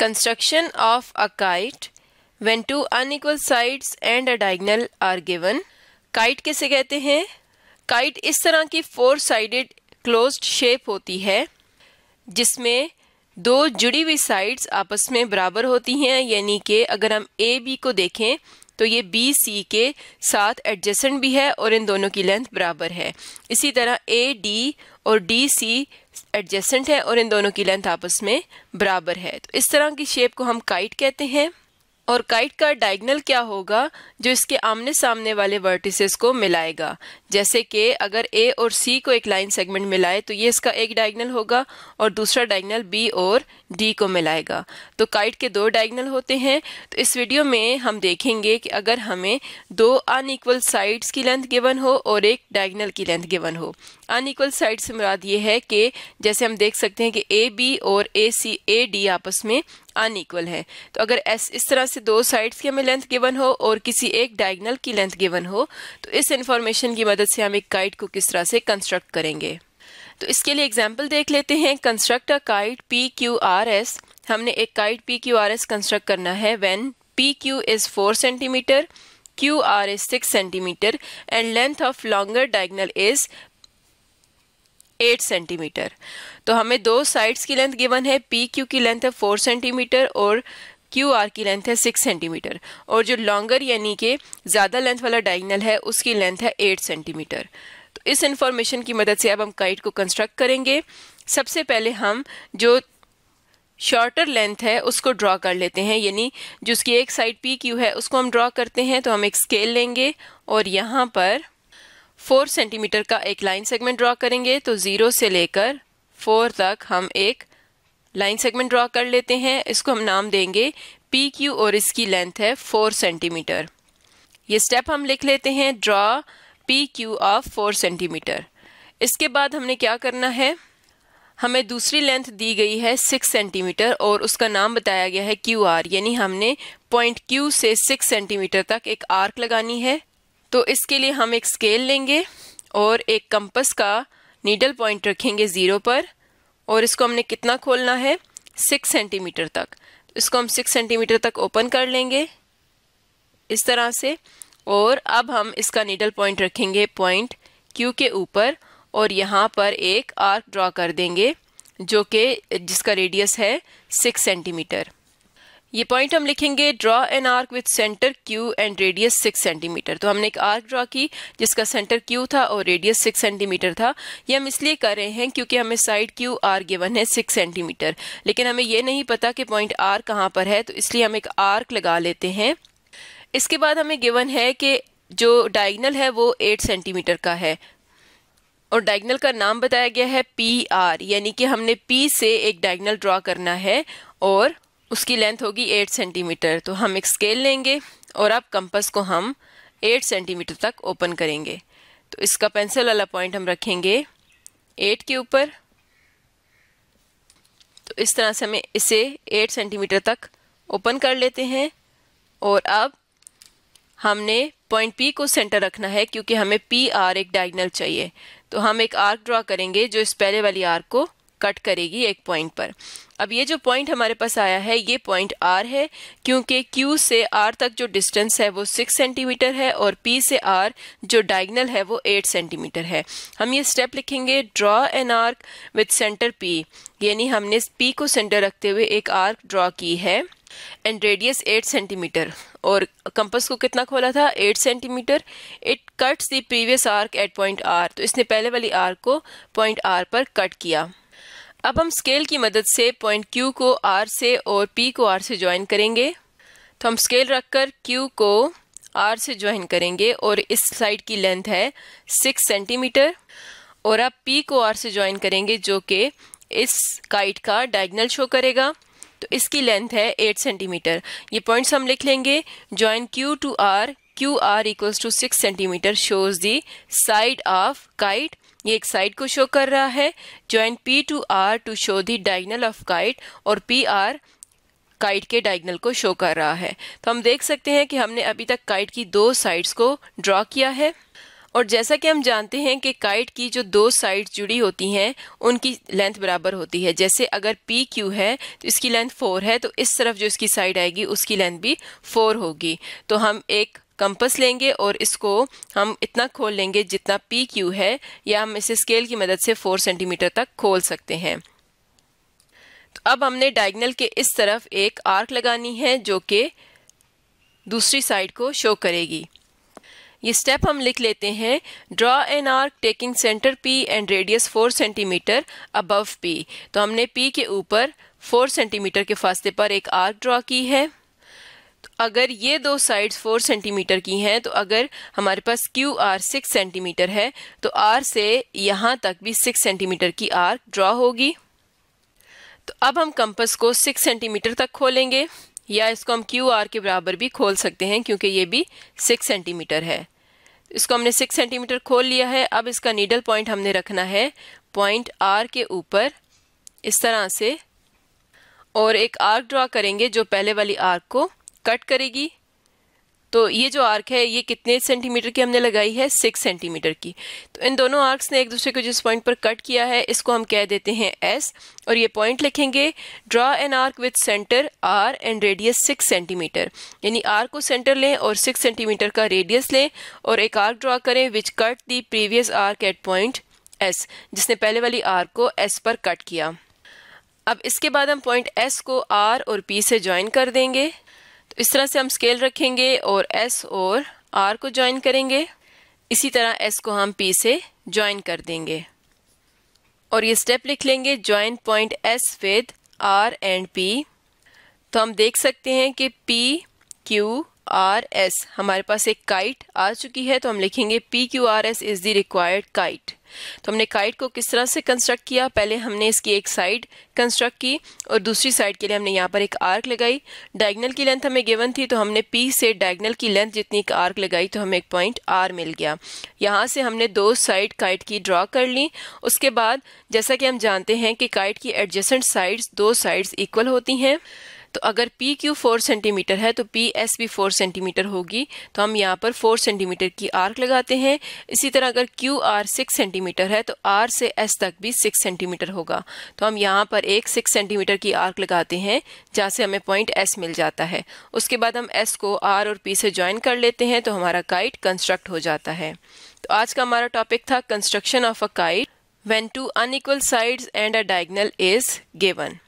Construction of a kite when two unequal sides and a diagonal are given. Kite किसे kehte hain kite is tarah ki four sided closed shape hoti hai jisme दो जुड़ी हुई sides आपस में बराबर होती हैं यानी कि अगर हम ए बी को देखें तो ये बी सी के साथ एडजेसेंट भी है और इन दोनों की लेंथ बराबर है इसी तरह ए डी और डी सी एडजेसेंट है और इन दोनों की लेंथ आपस में बराबर है तो इस तरह की शेप को हम काइट कहते हैं और काइट का डायगनल क्या होगा जो इसके आमने सामने वाले वर्टिसेस को मिलाएगा जैसे कि अगर ए और सी को एक लाइन सेगमेंट मिलाए तो ये इसका एक डायगनल होगा और दूसरा डायगनल बी और डी को मिलाएगा तो काइट के दो डायगनल होते हैं तो इस वीडियो में हम देखेंगे कि अगर हमें दो एकवल साइड्स की लेंथ गिवन हो और एक डायगनल की लेंथ गिवन हो एकवल साइड से मुराद ये है कि जैसे हम देख सकते हैं कि ए बी और ए सी ए डी आपस में अनईक्वल है तो अगर एस इस तरह से दो साइड्स की हमें लेंथ गिवन हो और किसी एक डायगनल की लेंथ गिवन हो तो इस इन्फॉर्मेशन की मदद से हम एक काइट को किस तरह से कंस्ट्रक्ट करेंगे तो इसके लिए एग्जाम्पल देख लेते हैं construct a kite P Q R S हमने एक kite P Q R S construct करना है when P Q is four centimetre Q R is six centimetre and length of longer diagonal is eight centimetre तो हमें दो sides की length given है P Q की लेंथ है four centimetre और क्यू आर की लेंथ है सिक्स सेंटीमीटर और जो लॉन्गर यानी कि ज़्यादा लेंथ वाला डाइगनल है उसकी लेंथ है एट सेंटीमीटर तो इस इन्फॉर्मेशन की मदद से अब हम काइट को कंस्ट्रक्ट करेंगे सबसे पहले हम जो शॉर्टर लेंथ है उसको ड्रॉ कर लेते हैं यानी जो उसकी एक साइड पी क्यू है उसको हम ड्रॉ करते हैं तो हम एक स्केल लेंगे और यहाँ पर फोर सेंटीमीटर का एक लाइन सेगमेंट ड्रा करेंगे तो ज़ीरो से लेकर फोर तक हम एक लाइन सेगमेंट ड्रा कर लेते हैं इसको हम नाम देंगे पी क्यू और इसकी लेंथ है फोर सेंटीमीटर ये स्टेप हम लिख लेते हैं draw P Q of four centimetre इसके बाद हमने क्या करना है हमें दूसरी लेंथ दी गई है सिक्स सेंटीमीटर और उसका नाम बताया गया है क्यू आर यानी हमने पॉइंट क्यू से सिक्स सेंटीमीटर तक एक आर्क लगानी है तो इसके लिए हम एक स्केल लेंगे और एक कंपस का नीडल पॉइंट रखेंगे ज़ीरो पर और इसको हमने कितना खोलना है सिक्स सेंटीमीटर तक इसको हम सिक्स सेंटीमीटर तक ओपन कर लेंगे इस तरह से और अब हम इसका नीडल पॉइंट रखेंगे पॉइंट क्यू के ऊपर और यहाँ पर एक आर्क ड्रॉ कर देंगे जो कि जिसका रेडियस है सिक्स सेंटीमीटर ये पॉइंट हम लिखेंगे draw an arc with centre Q and radius six centimetre तो हमने एक आर्क ड्रॉ की जिसका सेंटर क्यू था और रेडियस सिक्स सेंटीमीटर था ये हम इसलिए कर रहे हैं क्योंकि हमें साइड क्यू आर गिवन है सिक्स सेंटीमीटर लेकिन हमें ये नहीं पता कि पॉइंट आर कहाँ पर है तो इसलिए हम एक आर्क लगा लेते हैं इसके बाद हमें गिवन है कि जो डाइगनल है वो एट सेंटीमीटर का है और डायगनल का नाम बताया गया है पी आर यानी कि हमने पी से एक डायगनल ड्रॉ करना है और उसकी लेंथ होगी एट सेंटीमीटर तो हम एक स्केल लेंगे और अब कंपस को हम एट सेंटीमीटर तक ओपन करेंगे तो इसका पेंसिल वाला पॉइंट हम रखेंगे एट के ऊपर तो इस तरह से हमें इसे एट सेंटीमीटर तक ओपन कर लेते हैं और अब हमने पॉइंट पी को सेंटर रखना है क्योंकि हमें पी आर एक डायगनल चाहिए तो हम एक आर्क ड्रा करेंगे जो इस पहले वाली आर्क को कट करेगी एक पॉइंट पर अब ये जो पॉइंट हमारे पास आया है ये पॉइंट आर है क्योंकि क्यू से आर तक जो डिस्टेंस है वो सिक्स सेंटीमीटर है और पी से आर जो डायगनल है वो एट सेंटीमीटर है हम ये स्टेप लिखेंगे draw an arc with centre P यानी हमने पी को सेंटर रखते हुए एक आर्क ड्रॉ की है एंड रेडियस 8 सेंटीमीटर और कंपस को कितना खोला था 8 centimetre it cuts the previous arc at point R तो इसने पहले वाली आर्क को पॉइंट आर पर कट किया अब हम स्केल की मदद से पॉइंट क्यू को आर से और पी को आर से ज्वाइन करेंगे तो हम स्केल रखकर क्यू को आर से ज्वाइन करेंगे और इस साइड की लेंथ है सिक्स सेंटीमीटर और आप पी को आर से ज्वाइन करेंगे जो कि इस काइट का डायगनल शो करेगा तो इसकी लेंथ है एट सेंटीमीटर ये पॉइंट्स हम लिख लेंगे join Q to R Q R equals to six centimetre shows the side of kite ये एक साइड को शो कर रहा है join P to R to show the diagonal of kite और पी आर काइट के डाइगनल को show कर रहा है तो हम देख सकते हैं कि हमने अभी तक काइट की दो साइड्स को ड्रॉ किया है और जैसा कि हम जानते हैं कि काइट की जो दो साइड जुड़ी होती हैं उनकी लेंथ बराबर होती है जैसे अगर पी क्यू है तो इसकी लेंथ फोर है तो इस तरफ जो इसकी साइड आएगी उसकी लेंथ भी फोर होगी तो हम एक कंपस लेंगे और इसको हम इतना खोल लेंगे जितना पी क्यू है या हम इसे स्केल की मदद से फोर सेंटीमीटर तक खोल सकते हैं तो अब हमने डायगनल के इस तरफ एक आर्क लगानी है जो कि दूसरी साइड को शो करेगी ये स्टेप हम लिख लेते हैं draw an arc taking centre P and radius four centimetre above P तो हमने पी के ऊपर फोर सेंटीमीटर के फासले पर एक आर्क ड्रॉ की है अगर ये दो साइड्स फोर सेंटीमीटर की हैं तो अगर हमारे पास क्यू आर सिक्स सेंटीमीटर है तो आर से यहाँ तक भी सिक्स सेंटीमीटर की आर्क ड्रॉ होगी तो अब हम कंपस को सिक्स सेंटीमीटर तक खोलेंगे या इसको हम क्यू आर के बराबर भी खोल सकते हैं क्योंकि ये भी सिक्स सेंटीमीटर है इसको हमने सिक्स सेंटीमीटर खोल लिया है अब इसका नीडल पॉइंट हमने रखना है पॉइंट आर के ऊपर इस तरह से और एक आर्क ड्रॉ करेंगे जो पहले वाली आर्क को कट करेगी तो ये जो आर्क है ये कितने सेंटीमीटर की हमने लगाई है सिक्स सेंटीमीटर की तो इन दोनों आर्क्स ने एक दूसरे को जिस पॉइंट पर कट किया है इसको हम कह देते हैं एस और ये पॉइंट लिखेंगे draw an arc with centre R and radius six centimetre यानी आर को सेंटर लें और सिक्स सेंटीमीटर का रेडियस लें और एक आर्क ड्रा करें which cut the previous arc at point S जिसने पहले वाली आर्क को एस पर कट किया अब इसके बाद हम पॉइंट एस को आर और पी से ज्वाइन कर देंगे तो इस तरह से हम स्केल रखेंगे और एस और आर को ज्वाइन करेंगे इसी तरह एस को हम पी से ज्वाइन कर देंगे और ये स्टेप लिख लेंगे join point S with R and P तो हम देख सकते हैं कि पी क्यू आर एस हमारे पास एक काइट आ चुकी है तो हम लिखेंगे P Q R S is the required kite तो हमने काइट को किस तरह से कंस्ट्रक्ट किया पहले हमने इसकी एक साइड कंस्ट्रक्ट की और दूसरी साइड के लिए हमने यहाँ पर एक आर्क लगाई डायगनल की लेंथ हमें गिवन थी तो हमने पी से डायगनल की लेंथ जितनी एक आर्क लगाई तो हमें एक पॉइंट आर मिल गया यहाँ से हमने दो साइड काइट की ड्रॉ कर ली उसके बाद जैसा कि हम जानते हैं कि काइट की एडजेसेंट साइड्स दो साइड्स इक्वल होती हैं तो अगर पी क्यू फोर सेंटीमीटर है तो पी एस भी फोर सेंटीमीटर होगी तो हम यहाँ पर फोर सेंटीमीटर की आर्क लगाते हैं इसी तरह अगर क्यू आर सिक्स सेंटीमीटर है तो आर से एस तक भी सिक्स सेंटीमीटर होगा तो हम यहाँ पर एक सिक्स सेंटीमीटर की आर्क लगाते हैं जहाँ से हमें पॉइंट एस मिल जाता है उसके बाद हम एस को आर और पी से ज्वाइन कर लेते हैं तो हमारा काइट कंस्ट्रक्ट हो जाता है तो आज का हमारा टॉपिक था construction of a kite when two unequal sides and a diagonal is given.